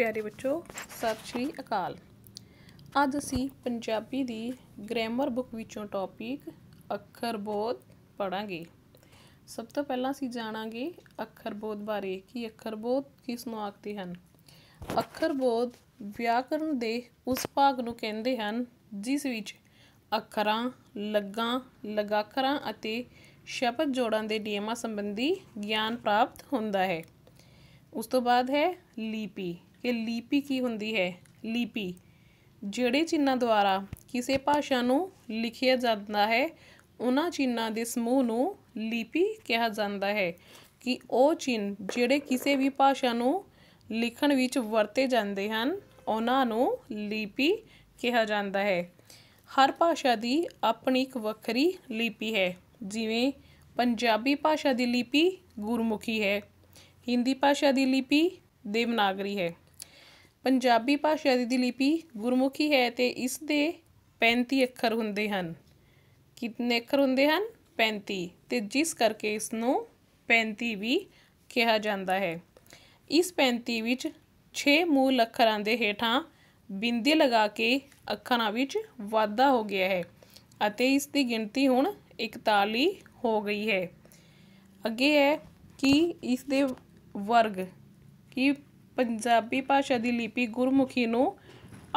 ਪਿਆਰੇ ਬੱਚੋ ਸਤਿ ਸ਼੍ਰੀ ਅਕਾਲ ਅੱਜ ਅਸੀਂ ਪੰਜਾਬੀ ਦੀ ਗ੍ਰਾਮਰ ਬੁੱਕ ਵਿੱਚੋਂ ਟੌਪਿਕ ਅੱਖਰ ਬੋਧ ਪੜਾਂਗੇ ਸਭ ਤੋਂ ਪਹਿਲਾਂ ਅਸੀਂ ਜਾਣਾਂਗੇ ਅੱਖਰ ਬੋਧ ਬਾਰੇ ਕਿ ਅੱਖਰ ਬੋਧ ਕਿਸ ਨੂੰ ਆਖਦੇ ਹਨ ਅੱਖਰ ਬੋਧ ਵਿਆਕਰਨ ਦੇ ਉਸ ਭਾਗ ਨੂੰ ਕਹਿੰਦੇ ਹਨ ਜਿਸ ਵਿੱਚ ਅੱਖਰਾਂ ਲੱਗਾ ਲਗਾਖਰਾਂ ਅਤੇ ਸ਼ਬਦ ਜੋੜਾਂ ਦੇ ਨਿਯਮਾਂ ਸੰਬੰਧੀ ਗਿਆਨ ਪ੍ਰਾਪਤ ਹੁੰਦਾ ਹੈ ਉਸ ਤੋਂ ਬਾਅਦ ਹੈ ਲੀਪੀ ਕਿ ਲਿਪੀ ਕੀ ਹੁੰਦੀ ਹੈ ਲਿਪੀ ਜਿਹੜੇ ਚਿੰਨ੍ਹਾਂ ਦੁਆਰਾ ਕਿਸੇ ਭਾਸ਼ਾ ਨੂੰ ਲਿਖਿਆ ਜਾਂਦਾ ਹੈ ਉਹਨਾਂ ਚਿੰਨ੍ਹਾਂ ਦੇ ਸਮੂਹ ਨੂੰ ਲਿਪੀ ਕਿਹਾ ਜਾਂਦਾ ਹੈ ਕਿ ਉਹ ਚਿੰਨ ਜਿਹੜੇ ਕਿਸੇ ਵੀ ਭਾਸ਼ਾ ਨੂੰ ਲਿਖਣ ਵਿੱਚ ਵਰਤੇ ਜਾਂਦੇ ਹਨ ਉਹਨਾਂ ਨੂੰ ਲਿਪੀ ਕਿਹਾ ਜਾਂਦਾ ਹੈ ਹਰ ਭਾਸ਼ਾ ਦੀ ਆਪਣੀ ਇੱਕ ਵੱਖਰੀ ਲਿਪੀ ਹੈ ਜਿਵੇਂ ਪੰਜਾਬੀ ਭਾਸ਼ਾ ਦੀ ਲਿਪੀ ਗੁਰਮੁਖੀ ਹੈ ਹਿੰਦੀ ਭਾਸ਼ਾ ਦੀ ਲਿਪੀ ਦੇਵਨਾਗਰੀ ਹੈ ਪੰਜਾਬੀ ਭਾਸ਼ਾ ਦੀ ਲਿਪੀ ਗੁਰਮੁਖੀ ਹੈ ਤੇ ਇਸ ਦੇ 35 ਅੱਖਰ ਹੁੰਦੇ ਹਨ ਕਿੰਨੇ ਅੱਖਰ ਹੁੰਦੇ ਹਨ 35 ਤੇ ਜਿਸ ਕਰਕੇ ਇਸ ਨੂੰ 35 ਵੀ ਕਿਹਾ ਜਾਂਦਾ ਹੈ ਇਸ 35 ਵਿੱਚ 6 ਮੂਲ ਅੱਖਰਾਂ ਦੇ ਹੇਠਾਂ ਬਿੰਦੀ ਲਗਾ ਕੇ ਅੱਖਰਾਂ ਵਿੱਚ ਵਾਧਾ ਹੋ ਗਿਆ ਹੈ ਅਤੇ ਇਸ ਦੀ ਗਿਣਤੀ ਹੁਣ 41 ਹੋ ਗਈ ਹੈ ਅੱਗੇ ਹੈ ਕਿ ਇਸ ਦੇ ਵਰਗ ਕੀ ਪੰਜਾਬੀ ਭਾਸ਼ਾ ਦੀ ਲਿਪੀ ਗੁਰਮੁਖੀ ਨੂੰ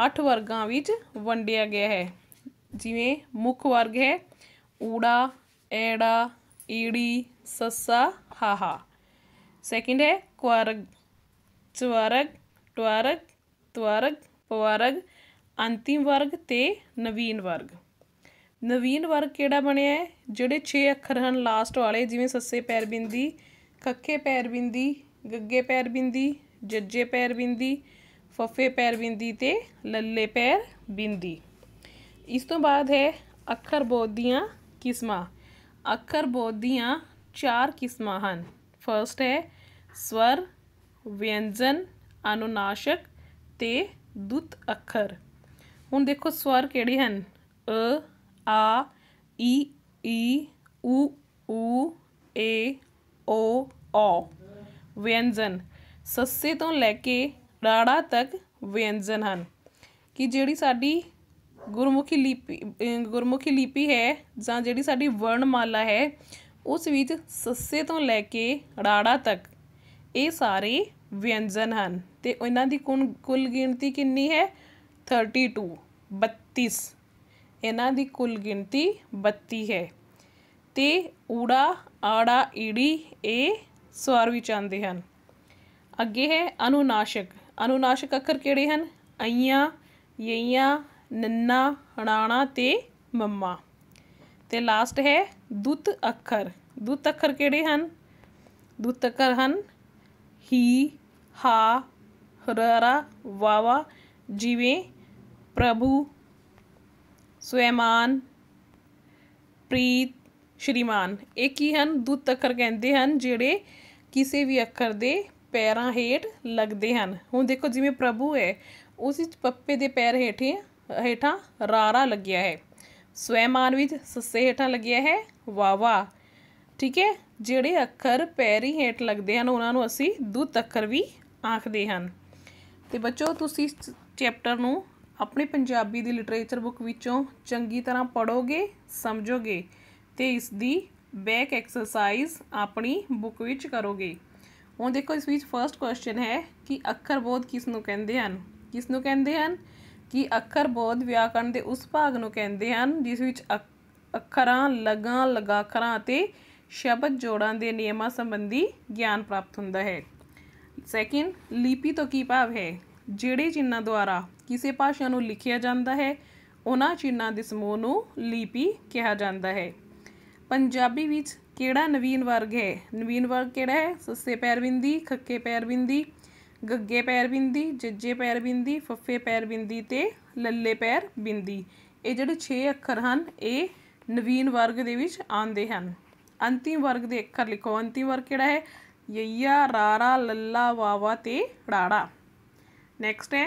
ਅੱਠ ਵਰਗਾਂ ਵਿੱਚ ਵੰਡਿਆ ਗਿਆ ਹੈ ਜਿਵੇਂ ਮੁੱਖ ਵਰਗ ਹੈ ਊੜਾ ਐੜਾ ਈੜੀ ਸੱਸਾ ਹਾਹਾ ਸੈਕਿੰਡ ਹੈ ਕੁਵਰਗ ਚਵਰਗ ਟਵਰਗ ਤਵਰਗ ਪਵਰਗ ਅੰਤਿਮ ਵਰਗ ਤੇ ਨਵੀਨ ਵਰਗ ਨਵੀਨ ਵਰਗ ਕਿਹੜਾ ਬਣਿਆ ਹੈ ਜਿਹੜੇ 6 ਅੱਖਰ ਹਨ ਲਾਸਟ ਵਾਲੇ ਜਿਵੇਂ ਸੱਸੇ ਪੈਰ ਬਿੰਦੀ ਖੱਖੇ ਪੈਰ ਬਿੰਦੀ ਗੱਗੇ ਪੈਰ ਬਿੰਦੀ जजे पैर बिंदी फफे पैर बिंदी तो लले पैर बिंदी इस तो बाद है अखर बोध किस्म अखर बोध चार किस्म फस्ट है स्वर व्यंजन अनुनाशक ते दुत अखर हूँ देखो स्वर केड़े अ आ ई ई उ ए ओ ओ व्यंजन ਸੱਸੇ ਤੋਂ ਲੈ ਕੇ ਰਾੜਾ ਤੱਕ ਵਿਅੰਜਨ ਹਨ ਕਿ ਜਿਹੜੀ ਸਾਡੀ ਗੁਰਮੁਖੀ ਲਿਪੀ ਗੁਰਮੁਖੀ ਲਿਪੀ ਹੈ ਜਾਂ ਜਿਹੜੀ ਸਾਡੀ ਵਰਣਮਾਲਾ ਹੈ ਉਸ ਵਿੱਚ ਸੱਸੇ ਤੋਂ ਲੈ ਕੇ ਰਾੜਾ ਤੱਕ ਇਹ ਸਾਰੇ ਵਿਅੰਜਨ ਹਨ ਤੇ ਇਹਨਾਂ ਦੀ ਕੁੱਲ ਗਿਣਤੀ ਕਿੰਨੀ ਹੈ 32 32 ਇਹਨਾਂ ਦੀ ਕੁੱਲ ਗਿਣਤੀ 32 ਹੈ ਤੇ ਊੜਾ ਆੜਾ ਈੜੀ ਇਹ ਸਵਰ ਵਿੱਚ ਆਉਂਦੇ ਹਨ ਅੱਗੇ ਹੈ ਅਨੁਨਾਸ਼ਕ ਅਨੁਨਾਸ਼ਕ ਅੱਖਰ ਕਿਹੜੇ ਹਨ ਅਈਆਂ ਯਈਆਂ ਨੰਨਾ ਹਣਾਣਾ ਤੇ ਮੰਮਾ ਤੇ ਲਾਸਟ ਹੈ ਦੁੱਤ ਅੱਖਰ ਦੁੱਤ ਅੱਖਰ ਕਿਹੜੇ ਹਨ ਦੁੱਤ ਅੱਖਰ ਹਨ ਹੀ ਹਾ ਹਰਾਰਾ ਵਾਵਾ ਜਿਵੇਂ ਪ੍ਰਭੂ ਸਵੈਮਾਨ ਪ੍ਰੀਤ ਸ਼੍ਰੀਮਾਨ ਇਹ ਕੀ ਹਨ ਦੁੱਤ ਅੱਖਰ ਕਹਿੰਦੇ ਹਨ ਜਿਹੜੇ ਕਿਸੇ ਵੀ ਅੱਖਰ ਦੇ ਪੈਰਾਂ ਹੇਠ ਲੱਗਦੇ ਹਨ ਹੁਣ ਦੇਖੋ ਜਿਵੇਂ ਪ੍ਰਭੂ ਹੈ ਉਸ ਵਿੱਚ ਪੱਪੇ ਦੇ ਪੈਰ ਹੇਠੇ ਹੇਠਾਂ ਰਾਰਾ ਲੱਗਿਆ ਹੈ ਸਵੈਮਾਨ ਵਿੱਚ ਸੱਸੇ ਹੇਠਾਂ ਲੱਗਿਆ ਹੈ ਵਾਵਾ ਠੀਕ ਹੈ ਜਿਹੜੇ ਅੱਖਰ ਪੈਰੀ ਹੇਠ ਲੱਗਦੇ ਹਨ ਉਹਨਾਂ ਨੂੰ ਅਸੀਂ ਦੁੱਤ ਅੱਖਰ ਵੀ ਆਖਦੇ ਹਨ ਤੇ ਬੱਚੋ ਤੁਸੀਂ ਇਸ ਚੈਪਟਰ ਨੂੰ ਆਪਣੀ ਪੰਜਾਬੀ ਦੀ ਲਿਟਰੇਚਰ ਬੁੱਕ ਵਿੱਚੋਂ ਚੰਗੀ ਤਰ੍ਹਾਂ ਪੜੋਗੇ ਸਮਝੋਗੇ ਤੇ ਇਸ ਦੀ ਬੈਕ ਐਕਸਰਸਾਈਜ਼ ਆਪਣੀ ਬੁੱਕ ਵਿੱਚ ਕਰੋਗੇ ਹੁਣ ਦੇਖੋ ਇਸ ਵਿੱਚ ਫਰਸਟ ਕੁਐਸਚਨ ਹੈ ਕਿ ਅੱਖਰ ਬੋਧ ਕਿਸ ਨੂੰ ਕਹਿੰਦੇ ਹਨ ਕਿਸ ਨੂੰ ਕਹਿੰਦੇ ਹਨ ਕਿ ਅੱਖਰ ਬੋਧ ਵਿਆਕਰਨ ਦੇ ਉਸ ਭਾਗ ਨੂੰ ਕਹਿੰਦੇ ਹਨ ਜਿਸ ਵਿੱਚ ਅੱਖਰਾਂ ਲਗਾਂ ਲਗਾਖਰਾਂ ਅਤੇ ਸ਼ਬਦ ਜੋੜਾਂ ਦੇ ਨਿਯਮਾਂ ਸੰਬੰਧੀ ਗਿਆਨ ਪ੍ਰਾਪਤ ਹੁੰਦਾ ਹੈ ਸੈਕਿੰਡ ਲਿਪੀ ਤੋਂ ਕੀ ਭਾਵ ਹੈ ਜਿਹੜੇ ਚਿੰਨ੍ਹਾਂ ਦੁਆਰਾ ਕਿਸੇ ਭਾਸ਼ਾ ਨੂੰ ਲਿਖਿਆ ਜਾਂਦਾ ਹੈ ਉਹਨਾਂ ਚਿੰਨ੍ਹਾਂ ਦੇ ਸਮੂਹ ਨੂੰ ਲਿਪੀ ਕਿਹਾ ਜਾਂਦਾ ਹੈ ਪੰਜਾਬੀ ਵਿੱਚ ਕਿਹੜਾ ਨਵੀਨ ਵਰਗ ਹੈ ਨਵੀਨ ਵਰਗ ਕਿਹੜਾ ਹੈ ਸੱਸੇ ਪੈਰ ਬਿੰਦੀ ਖੱਕੇ ਪੈਰ ਬਿੰਦੀ ਗੱਗੇ ਪੈਰ ਬਿੰਦੀ ਜੱਜੇ ਪੈਰ ਬਿੰਦੀ ਫੱਫੇ ਪੈਰ ਬਿੰਦੀ ਤੇ ਲੱਲੇ ਪੈਰ ਬਿੰਦੀ ਇਹ ਜਿਹੜੇ 6 ਅੱਖਰ ਹਨ ਇਹ ਨਵੀਨ ਵਰਗ ਦੇ ਵਿੱਚ ਆਉਂਦੇ ਹਨ ਅੰਤਿਮ ਵਰਗ ਦੇ ਅੱਖਰ ਲਿਖੋ ਅੰਤਿਮ ਵਰਗ ਕਿਹੜਾ ਹੈ ਯਈਆ ਰਾਰਾ ਲੱਲਾ ਵਾਵਾ ਤੇ ੜਾੜਾ ਨੈਕਸਟ ਹੈ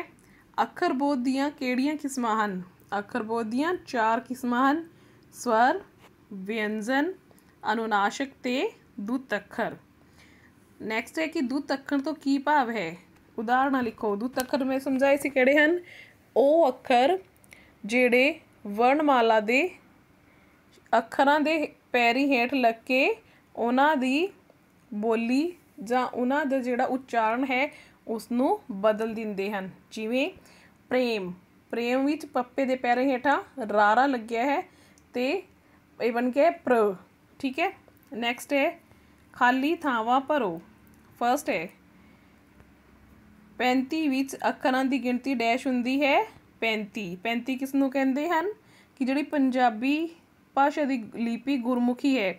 ਅੱਖਰ ਬੋਧ ਦੀਆਂ ਕਿਹੜੀਆਂ ਕਿਸਮਾਂ ਹਨ ਅੱਖਰ ਬੋਧ ਦੀਆਂ 4 ਕਿਸਮਾਂ ਹਨ ਸਵਰ ਵਿਅੰਜਨ ਅਨੁਨਾਸ਼ਕ ਤੇ ਦੁਤਖਰ ਨੈਕਸਟ ਹੈ ਕਿ ਦੁਤਖਰ ਤੋਂ ਕੀ ਭਾਵ ਹੈ ਉਦਾਹਰਨਾਂ ਲਿਖੋ ਦੁਤਖਰ ਮੈਂ ਸਮਝਾਏ ਸੀ ਕਿਹੜੇ ਹਨ ਉਹ ਅੱਖਰ ਜਿਹੜੇ ਵਰਣਮਾਲਾ ਦੇ ਅੱਖਰਾਂ ਦੇ ਪੈਰੀ ਹੇਠ ਲੱਗ ਕੇ ਉਹਨਾਂ ਦੀ ਬੋਲੀ ਜਾਂ ਉਹਨਾਂ ਦਾ ਜਿਹੜਾ ਉਚਾਰਨ ਹੈ ਉਸ ਨੂੰ ਬਦਲ ਦਿੰਦੇ ਹਨ ਜਿਵੇਂ ਪ੍ਰੇਮ ਪ੍ਰੇਮ ਵਿੱਚ ਪੱਪੇ ਦੇ ਪੈਰੇ ਹੇਠਾਂ ਰਾਰਾ ਲੱਗਿਆ ਹੈ ਤੇ ਇਹ ਬਣ ਕੇ ਪ੍ਰ ਠੀਕ ਹੈ ਨੈਕਸਟ ਹੈ ਖਾਲੀ ਥਾਵਾਂ ਭਰੋ ਫਰਸਟ ਹੈ 35 ਵਿੱਚ ਅੱਖਰਾਂ ਦੀ ਗਿਣਤੀ ਡੈਸ਼ ਹੁੰਦੀ ਹੈ 35 35 ਕਿਸ ਨੂੰ ਕਹਿੰਦੇ ਹਨ ਕਿ ਜਿਹੜੀ ਪੰਜਾਬੀ ਭਾਸ਼ਾ ਦੀ ਲਿਪੀ ਗੁਰਮੁਖੀ ਹੈ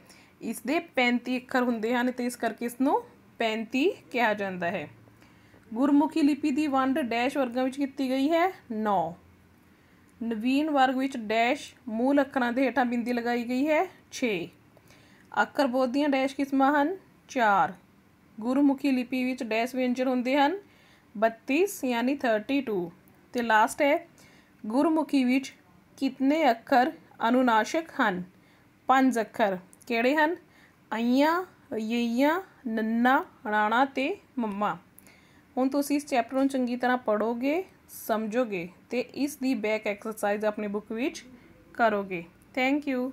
ਇਸ ਦੇ 35 ਅੱਖਰ ਹੁੰਦੇ ਹਨ ਤੇ ਇਸ ਕਰਕੇ ਇਸ ਨੂੰ 35 ਕਿਹਾ ਜਾਂਦਾ ਹੈ ਗੁਰਮੁਖੀ ਲਿਪੀ ਦੀ ਵੰਡ ਡੈਸ਼ ਵਰਗਾਂ ਵਿੱਚ ਕੀਤੀ ਗਈ ਹੈ 9 ਨਵੀਨ ਵਰਗ ਵਿੱਚ ਡੈਸ਼ ਮੂਲ ਅੱਖਰਾਂ ਦੇ ਹੇਠਾਂ ਬਿੰਦੀ ਲਗਾਈ ਗਈ ਹੈ 6 ਅੱਖਰ ਬੋਧ ਦੀਆਂ ਡੈਸ਼ ਕਿਸਮਾਂ ਹਨ 4 ਗੁਰਮੁਖੀ ਲਿਪੀ ਵਿੱਚ ਡੈਸ਼ ਵਿਅੰਜਨ ਹੁੰਦੇ ਹਨ 32 ਯਾਨੀ 32 ਤੇ ਲਾਸਟ ਹੈ ਗੁਰਮੁਖੀ ਵਿੱਚ ਕਿੰਨੇ ਅੱਖਰ ਅਨੁਨਾਸ਼ਕ ਹਨ ਪੰਜ ਅੱਖਰ ਕਿਹੜੇ ਹਨ ਅਈਆਂ ਯਈਆਂ ਨੰਨਾ ਰਾਣਾ ਤੇ ਮੰਮਾ ਹੁਣ ਤੁਸੀਂ ਇਸ ਚੈਪਟਰ ਨੂੰ ਚੰਗੀ ਤਰ੍ਹਾਂ ਪੜੋਗੇ ਸਮਝੋਗੇ ਤੇ ਇਸ ਦੀ ਬੈਕ ਐਕਸਰਸਾਈਜ਼ ਆਪਣੀ ਬੁੱਕ ਵਿੱਚ ਕਰੋਗੇ ਥੈਂਕ ਯੂ